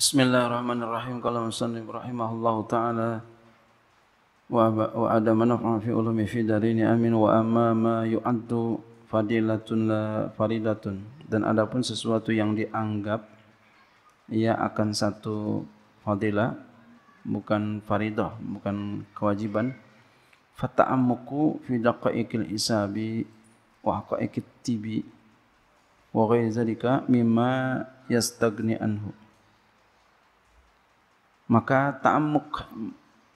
Bismillahirrahmanirrahim. Kalau Ibrahim Allah taala wa wa ada manfa'a fi ulumi fi darini amin wa amma ma yu'addu fadilatun la faridatun dan adapun sesuatu yang dianggap ia akan satu fadilah bukan faridah bukan kewajiban fata'ammuku fi daqaiqil isabi wa haqaiqit tibi wa ghairi zalika mimma yastagni anhu maka ta'amuk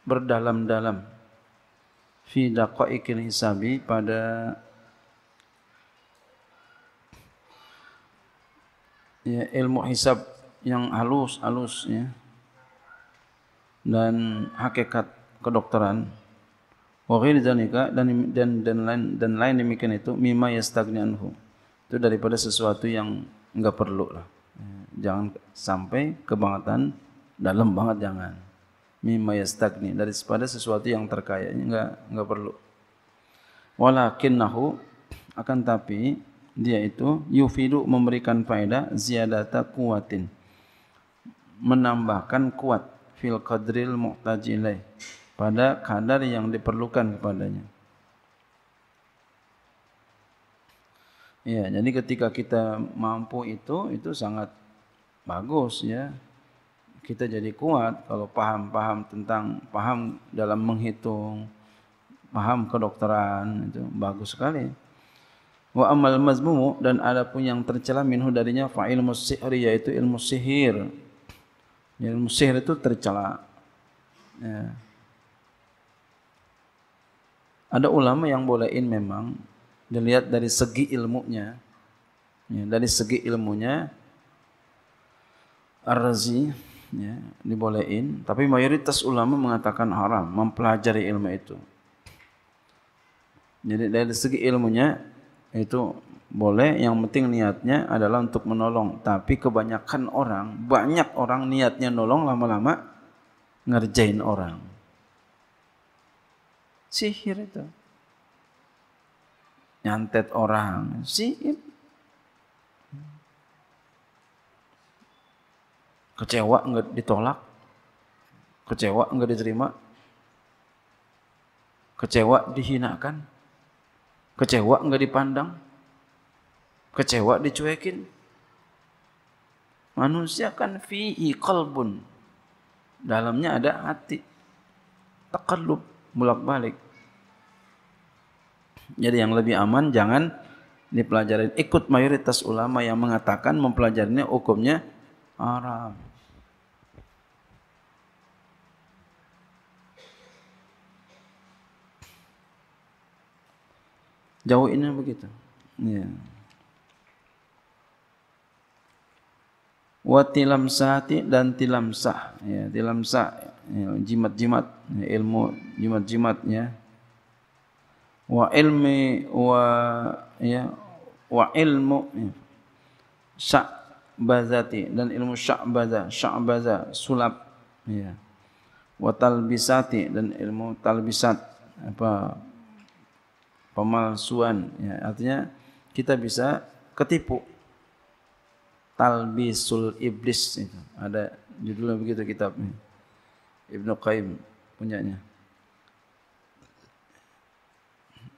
berdalam-dalam fi daqaiqil hisabi pada ya, ilmu hisab yang halus-halus ya dan hakikat kedokteran wa ghairi dzalika dan dan dan lain dan lain demikian itu mimma yastagni anhu itu daripada sesuatu yang enggak perlu lah ya, jangan sampai kebangetan dalam banget jangan mimma yastagni daripada sesuatu yang terkaya ini enggak enggak perlu walakinnahu akan tapi dia itu yufidu memberikan faida ziyadata kuatin menambahkan kuat fil qadril muhtajilai pada kadar yang diperlukan kepadanya ya jadi ketika kita mampu itu itu sangat bagus ya kita jadi kuat kalau paham-paham tentang paham dalam menghitung paham kedokteran itu bagus sekali wa amal mazmum dan ada pun yang tercela minhu darinya fa ilmu sihir yaitu ilmu sihir ilmu sihir itu tercela ya. ada ulama yang bolehin memang dilihat dari segi ilmunya ya, dari segi ilmunya ar-razi ya, dibolehin tapi mayoritas ulama mengatakan haram mempelajari ilmu itu jadi dari segi ilmunya itu boleh yang penting niatnya adalah untuk menolong tapi kebanyakan orang banyak orang niatnya nolong lama-lama ngerjain orang sihir itu nyantet orang sihir kecewa nggak ditolak, kecewa nggak diterima, kecewa dihinakan, kecewa nggak dipandang, kecewa dicuekin. Manusia kan fi'i qalbun. Dalamnya ada hati. Takallub, bolak-balik. Jadi yang lebih aman jangan dipelajarin Ikut mayoritas ulama yang mengatakan mempelajarinya hukumnya Aram. Jauh ini begitu. Ya. Wa tilamsati dan tilam sah. Ya, sah ya, jimat-jimat ya, ilmu jimat-jimatnya wa ilmi wa ya wa ilmu ya bazati dan ilmu sya'baza sya'baza sulap ya wa talbisati dan ilmu talbisat apa pemalsuan ya artinya kita bisa ketipu talbisul iblis itu ada judulnya begitu kitab ini Ibnu Qayyim punyanya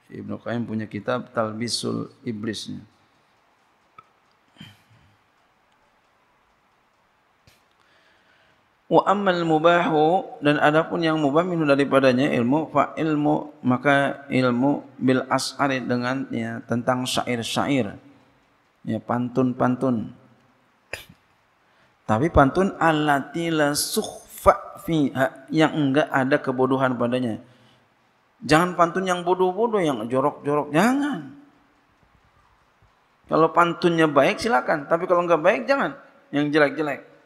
Ibnu Qayyim punya kitab talbisul iblisnya wa amal mubahu dan ada pun yang mubah minhu daripadanya ilmu fa ilmu maka ilmu bil as'ar dengan ya tentang syair-syair ya pantun-pantun tapi pantun allati la sukhfa fiha yang enggak ada kebodohan padanya jangan pantun yang bodoh-bodoh yang jorok-jorok jangan kalau pantunnya baik silakan tapi kalau enggak baik jangan yang jelek-jelek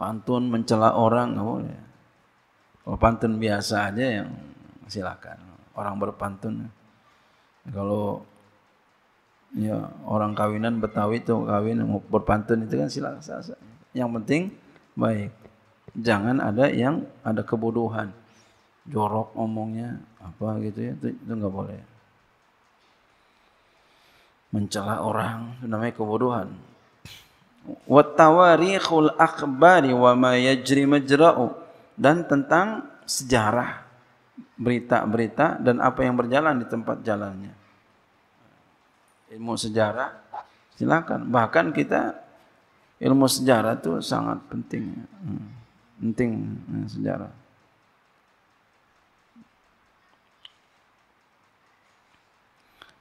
pantun mencela orang nggak boleh. Kalau oh, pantun biasa aja yang silakan orang berpantun. Kalau ya orang kawinan Betawi itu kawin mau berpantun itu kan silakan saja. Yang penting baik. Jangan ada yang ada kebodohan. Jorok omongnya apa gitu ya itu, itu enggak boleh. Mencela orang itu namanya kebodohan wa tawarikhul akhbari wa ma yajri majra'u dan tentang sejarah berita-berita dan apa yang berjalan di tempat jalannya ilmu sejarah silakan bahkan kita ilmu sejarah itu sangat penting hmm. penting hmm, sejarah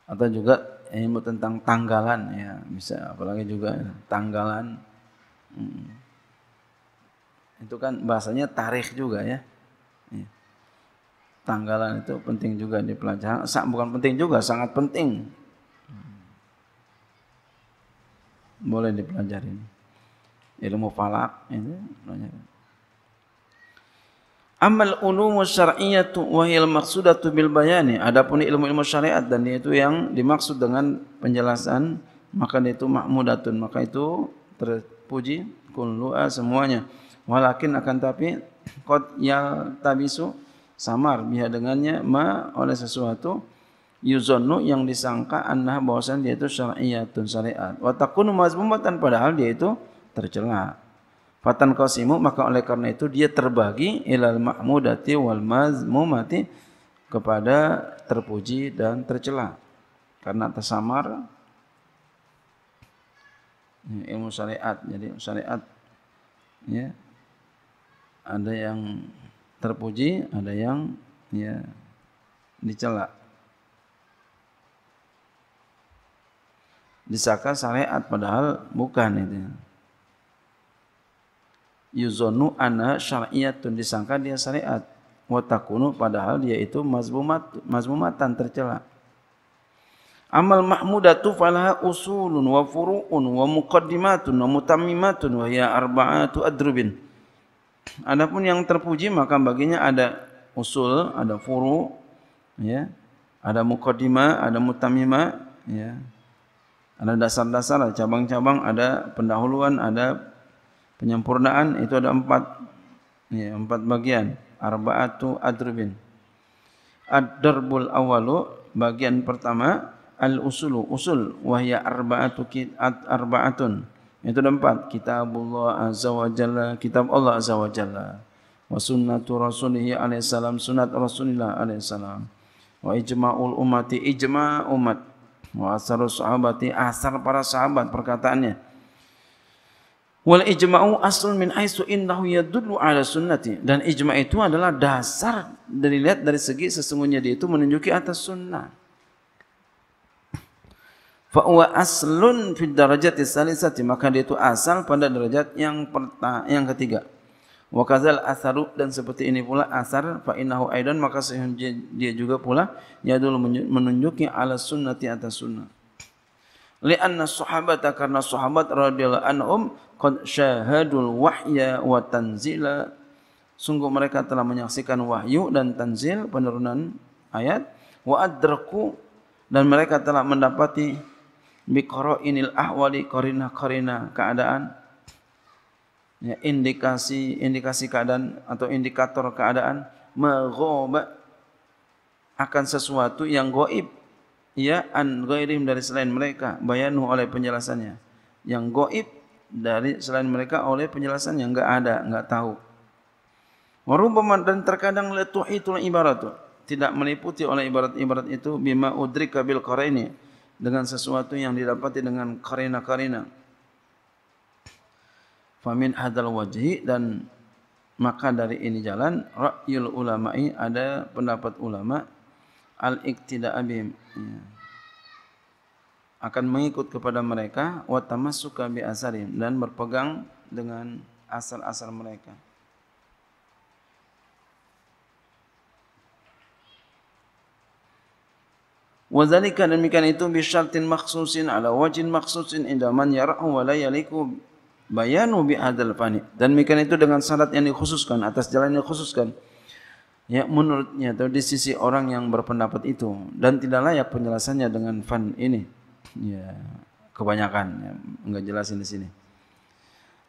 atau juga ini mau tentang tanggalan ya bisa apalagi juga tanggalan hmm. itu kan bahasanya tarikh juga ya. Iya. tanggalan itu penting juga di pelajaran bukan penting juga sangat penting boleh dipelajari ilmu falak ya, ini pelajaran Amal ulumu syar'iyatu wahil maksudatu bil bayani. Adapun ilmu-ilmu syariat dan itu yang dimaksud dengan penjelasan maka itu makmudatun maka itu terpuji kullu'a semuanya. Walakin akan tapi qad yal tabisu samar biha dengannya ma oleh sesuatu yuzonu yang disangka anah bahwasan dia itu syariatun syariat. Watakunu mazmumatan padahal dia itu tercela. Fatan qasimu maka oleh karena itu dia terbagi ilal mahmudati wal mazmumati kepada terpuji dan tercela. Karena tersamar ya, ilmu syariat. Jadi syariat ya ada yang terpuji, ada yang ya dicela. Disangka syariat padahal bukan itu. Ya yuzonu anna syar'iyatun disangka dia syariat watakunu padahal dia itu mazmumat mazmumatan tercela amal mahmudatu falah usulun wa furu'un wa mukadimatun wa mutamimatun wahya hiya arba'atu adrubin adapun yang terpuji maka baginya ada usul ada furu ya ada muqaddimah ada mutammimah ya ada dasar-dasar cabang-cabang ada pendahuluan ada penyempurnaan itu ada empat ya, empat bagian arbaatu adrubin ad-darbul awalu bagian pertama al-usulu usul wahya arbaatu kit arbaatun itu ada empat kitabullah azza wa jalla kitab Allah azza wa jalla wa sunnatu rasulih alaihi salam sunnat rasulillah alaihi salam wa ijma'ul ummati ijma' umat wa asar sahabati asar para sahabat perkataannya Wal ijma'u asl min aisu innahu yadullu ala sunnati. Dan ijma' itu adalah dasar dari lihat dari segi sesungguhnya dia itu menunjuki atas sunnah. Fa aslun fi darajati salisati. Maka dia itu asal pada derajat yang yang ketiga. Wa kazal asaru dan seperti ini pula asar fa aidan maka dia juga pula yadullu menunjuki ala sunnati atas sunnah. Li anna sahabat karena sahabat radhiyallahu anhum qad syahadul wahya wa tanzila sungguh mereka telah menyaksikan wahyu dan tanzil penurunan ayat wa adraku dan mereka telah mendapati biqara'inil ahwali qarina-qarina keadaan ya, indikasi indikasi keadaan atau indikator keadaan maghaba akan sesuatu yang gaib ya an ghairim dari selain mereka bayanu oleh penjelasannya yang gaib dari selain mereka oleh penjelasan yang enggak ada, enggak tahu. Warubaman dan terkadang letuh itu ibarat tu tidak meliputi oleh ibarat-ibarat itu bima udrik kabil ini dengan sesuatu yang didapati dengan karena-karena. Famin hadal wajhi dan maka dari ini jalan ra'yul ulama'i ada pendapat ulama al-iktida'abim. Ya akan mengikut kepada mereka wa tamassuka bi asarin dan berpegang dengan asal-asal mereka. Wa zalika demikian itu bi syartin makhsusin ala wajin makhsusin indaman man yarahu wa la yaliku bayanu bi hadzal fani dan demikian itu dengan syarat yang dikhususkan atas jalan yang dikhususkan ya menurutnya atau di sisi orang yang berpendapat itu dan tidak layak penjelasannya dengan fan ini ya kebanyakan ya, enggak jelasin di sini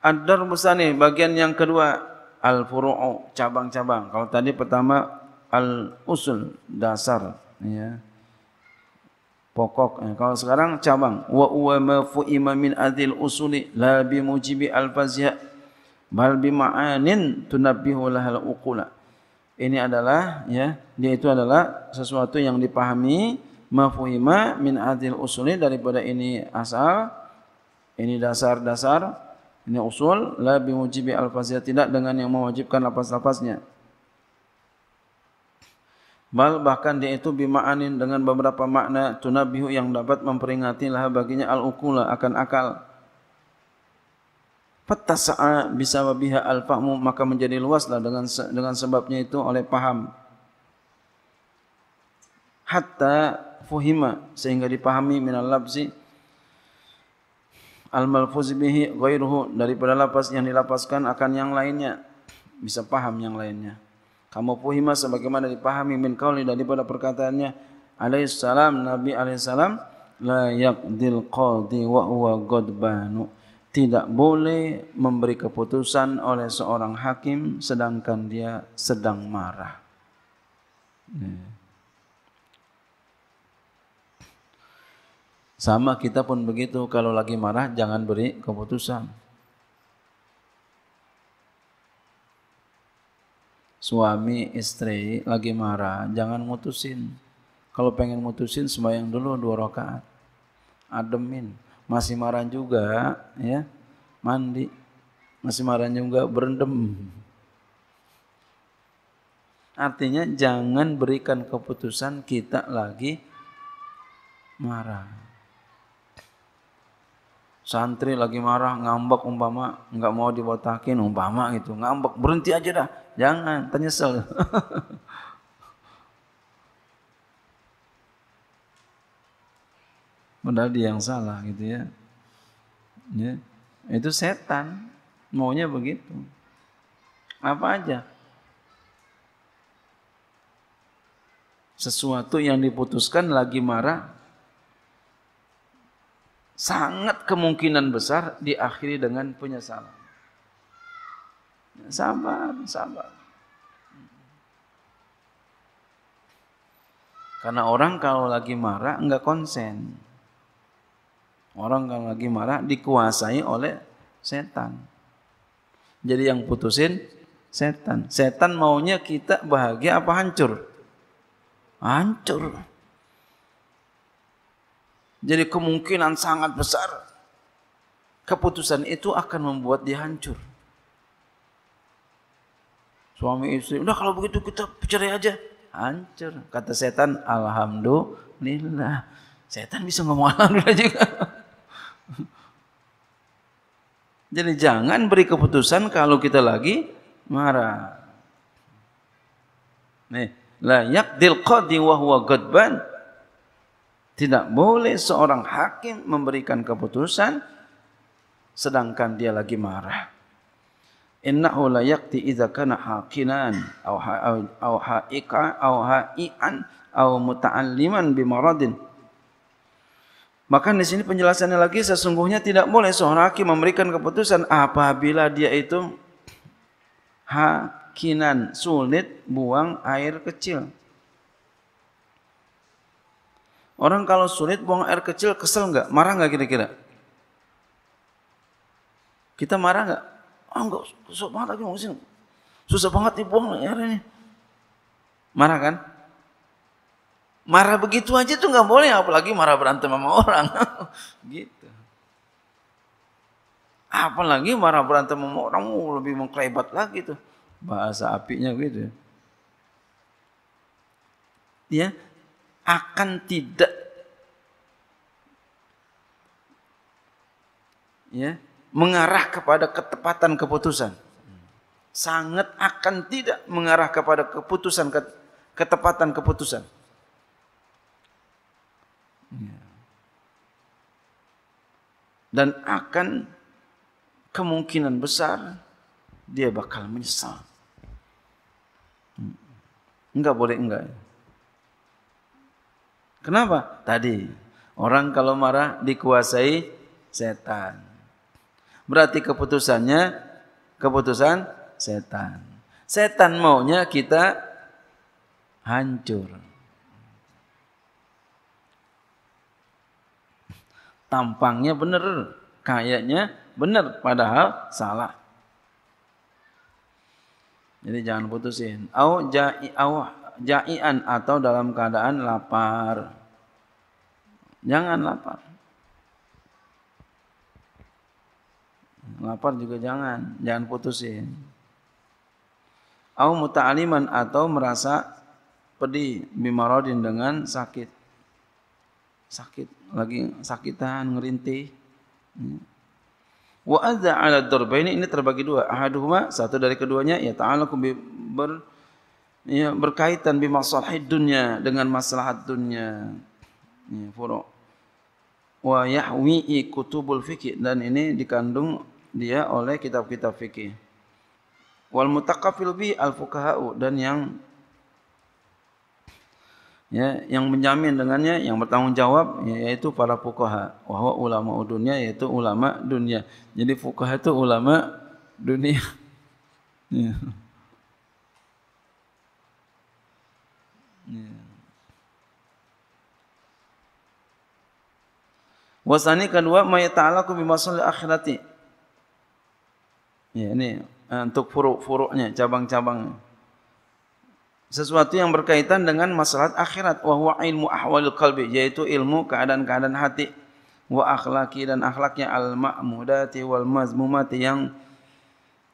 Ad-dar musani bagian yang kedua al furu'u cabang-cabang kalau tadi pertama al usul dasar ya pokok ya, kalau sekarang cabang wa wa ma fu imamin adil usuli la bi mujibi al fazia bal bi ma'anin tunabbihu lahal uqula ini adalah ya dia itu adalah sesuatu yang dipahami mafhuma min adil usuli daripada ini asal ini dasar-dasar ini usul la bi mujibi al fasiyah tidak dengan yang mewajibkan lapas-lapasnya bal bahkan dia itu bima'anin dengan beberapa makna tunabihu yang dapat memperingati lah baginya al ukula lah, akan akal fatasa'a bisa biha al fahmu maka menjadi luaslah dengan dengan sebabnya itu oleh paham hatta fuhima sehingga dipahami min al-lafzi al-malfuz bihi ghairuhu daripada lafaz yang dilapaskan akan yang lainnya bisa paham yang lainnya kamu fuhima sebagaimana dipahami min qawli daripada perkataannya alaihi salam nabi alaihi salam la yaqdil qadi wa huwa ghadbanu tidak boleh memberi keputusan oleh seorang hakim sedangkan dia sedang marah. Hmm. Sama kita pun begitu, kalau lagi marah jangan beri keputusan. Suami istri lagi marah, jangan mutusin. Kalau pengen mutusin sembahyang dulu dua rakaat. Ademin, masih marah juga ya. Mandi. Masih marah juga berendam. Artinya jangan berikan keputusan kita lagi marah santri lagi marah ngambek umpama nggak mau dibotakin umpama gitu ngambek berhenti aja dah jangan ternyesel padahal dia yang salah gitu ya ya itu setan maunya begitu apa aja sesuatu yang diputuskan lagi marah sangat kemungkinan besar diakhiri dengan penyesalan. Sabar, sabar. Karena orang kalau lagi marah enggak konsen. Orang kalau lagi marah dikuasai oleh setan. Jadi yang putusin setan. Setan maunya kita bahagia apa hancur? Hancur. Hancur. Jadi kemungkinan sangat besar keputusan itu akan membuat dia hancur. Suami istri, udah kalau begitu kita cerai aja. Hancur. Kata setan, Alhamdulillah. Setan bisa ngomong Alhamdulillah juga. Jadi jangan beri keputusan kalau kita lagi marah. Nih, layak yaqdil qadi wa huwa Tidak boleh seorang hakim memberikan keputusan sedangkan dia lagi marah. Innahu la yaqti idza kana haqinan aw ha- aw haika aw ha'ian aw muta'alliman bi Maka di sini penjelasannya lagi sesungguhnya tidak boleh seorang hakim memberikan keputusan apabila dia itu hakinan sulit buang air kecil. Orang kalau sulit buang air kecil kesel nggak? Marah nggak kira-kira? Kita marah nggak? Ah nggak, susah banget lagi mau Susah banget nih buang air ini. Marah kan? Marah begitu aja tuh nggak boleh, apalagi marah berantem sama orang. gitu. Apalagi marah berantem sama orang uh, lebih mengklebat lagi tuh. Bahasa apinya gitu ya iya? akan tidak ya, mengarah kepada ketepatan keputusan. Sangat akan tidak mengarah kepada keputusan ketepatan keputusan. Ya. Dan akan kemungkinan besar dia bakal menyesal. Hmm. Enggak boleh enggak. Ya? Kenapa? Tadi orang kalau marah dikuasai setan. Berarti keputusannya keputusan setan. Setan maunya kita hancur. Tampangnya benar, kayaknya benar padahal salah. Jadi jangan putusin. Au ja'i ja'ian atau dalam keadaan lapar. Jangan lapar. Lapar juga jangan, jangan putusin. Au muta'aliman atau merasa pedih bimarodin dengan sakit. Sakit lagi sakitan ngerintih. Wa adza 'ala ini ini terbagi dua. Ahaduhuma satu dari keduanya ya ta'alaku ber ya, berkaitan bi dunya dengan maslahat dunya. Ya, furu' wa yahwi'i kutubul fikih dan ini dikandung dia oleh kitab-kitab fikih. Wal mutaqaffil bi al fuqaha'u dan yang ya yang menjamin dengannya yang bertanggung jawab yaitu para fuqaha wa huwa ulama dunia yaitu ulama dunia. Jadi fuqaha itu ulama dunia. Ya. Yeah. Wasani kedua mayat Taala ku bimasul akhirati. Ya, ini eh, untuk furuk-furuknya, cabang-cabang. Sesuatu yang berkaitan dengan masalah akhirat. Wahwa ilmu ahwalul kalbi, yaitu ilmu keadaan-keadaan hati. wah akhlaki dan akhlaknya al-ma'mudati wal-mazmumati yang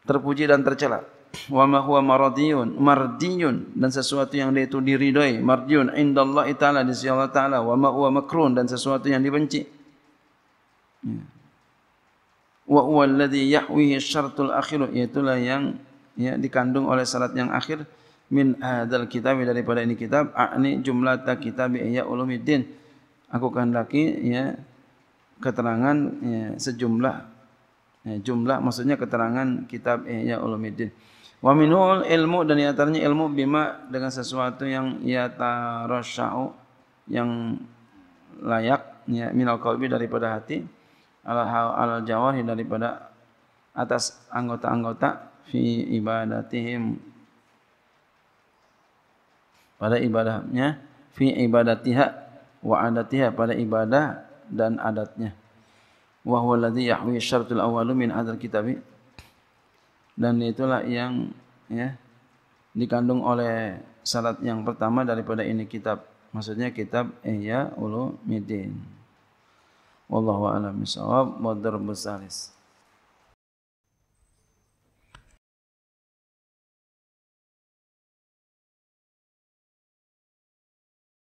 terpuji dan tercela. Wa ma huwa maradiyun, mardiyun dan sesuatu yang dia itu diridai, mardiyun indallahi ta'ala di sisi Allah Ta'ala, wa ma huwa makrun dan sesuatu yang dibenci, Ya. Wa alladhi yahwihi syartul akhir yaitulah yang ya dikandung oleh syarat yang akhir min hadzal kitab daripada ini kitab akni jumlah ta kitab ya ulumuddin aku kehendaki ya keterangan ya, sejumlah ya, jumlah maksudnya keterangan kitab ya, ya ulumuddin wa minul ilmu dan yatarnya ilmu bima dengan sesuatu yang ya tarasyau yang layak ya minal qalbi daripada hati al-jawari daripada atas anggota-anggota fi ibadatihim pada ibadahnya fi ibadatiha wa adatiha pada ibadah dan adatnya wa huwa alladhi yahwi syartul awwalu min hadzal kitab dan itulah yang ya dikandung oleh syarat yang pertama daripada ini kitab maksudnya kitab ihya ulumuddin Wallahu a'lam bishawab. Mudhar Musalis.